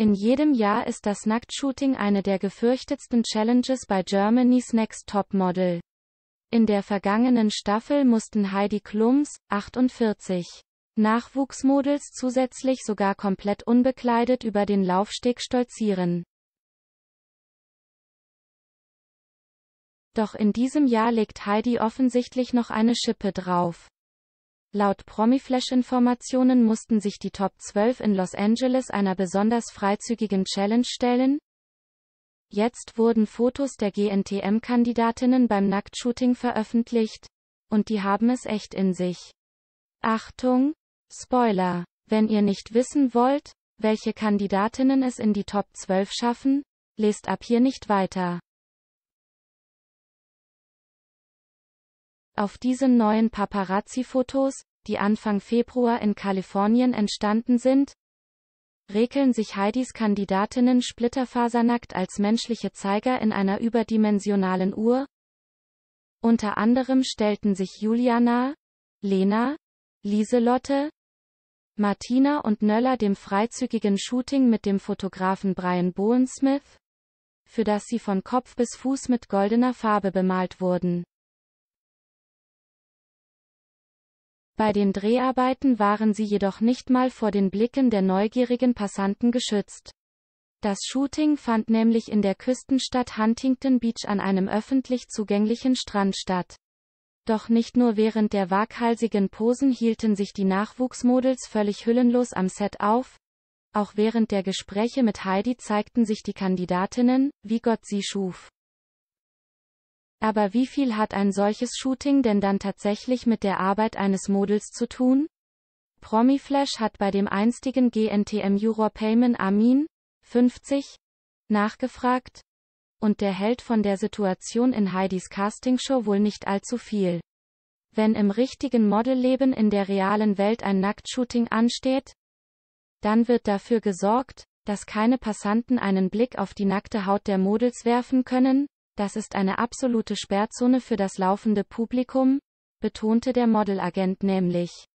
In jedem Jahr ist das Nacktshooting eine der gefürchtetsten Challenges bei Germany's Next Top Model. In der vergangenen Staffel mussten Heidi Klums, 48, Nachwuchsmodels zusätzlich sogar komplett unbekleidet über den Laufsteg stolzieren. Doch in diesem Jahr legt Heidi offensichtlich noch eine Schippe drauf. Laut Promiflash-Informationen mussten sich die Top 12 in Los Angeles einer besonders freizügigen Challenge stellen. Jetzt wurden Fotos der GNTM-Kandidatinnen beim Nacktshooting veröffentlicht. Und die haben es echt in sich. Achtung! Spoiler! Wenn ihr nicht wissen wollt, welche Kandidatinnen es in die Top 12 schaffen, lest ab hier nicht weiter. Auf diesen neuen Paparazzi-Fotos, die Anfang Februar in Kalifornien entstanden sind, rekeln sich Heidis Kandidatinnen splitterfasernackt als menschliche Zeiger in einer überdimensionalen Uhr. Unter anderem stellten sich Juliana, Lena, Lieselotte, Martina und Nöller dem freizügigen Shooting mit dem Fotografen Brian Bowen Smith, für das sie von Kopf bis Fuß mit goldener Farbe bemalt wurden. Bei den Dreharbeiten waren sie jedoch nicht mal vor den Blicken der neugierigen Passanten geschützt. Das Shooting fand nämlich in der Küstenstadt Huntington Beach an einem öffentlich zugänglichen Strand statt. Doch nicht nur während der waghalsigen Posen hielten sich die Nachwuchsmodels völlig hüllenlos am Set auf, auch während der Gespräche mit Heidi zeigten sich die Kandidatinnen, wie Gott sie schuf. Aber wie viel hat ein solches Shooting denn dann tatsächlich mit der Arbeit eines Models zu tun? Promiflash hat bei dem einstigen GNTM juror Europayman Amin, 50, nachgefragt. Und der hält von der Situation in Heidis Castingshow wohl nicht allzu viel. Wenn im richtigen Modelleben in der realen Welt ein Nacktshooting ansteht, dann wird dafür gesorgt, dass keine Passanten einen Blick auf die nackte Haut der Models werfen können, das ist eine absolute Sperrzone für das laufende Publikum, betonte der Modelagent nämlich.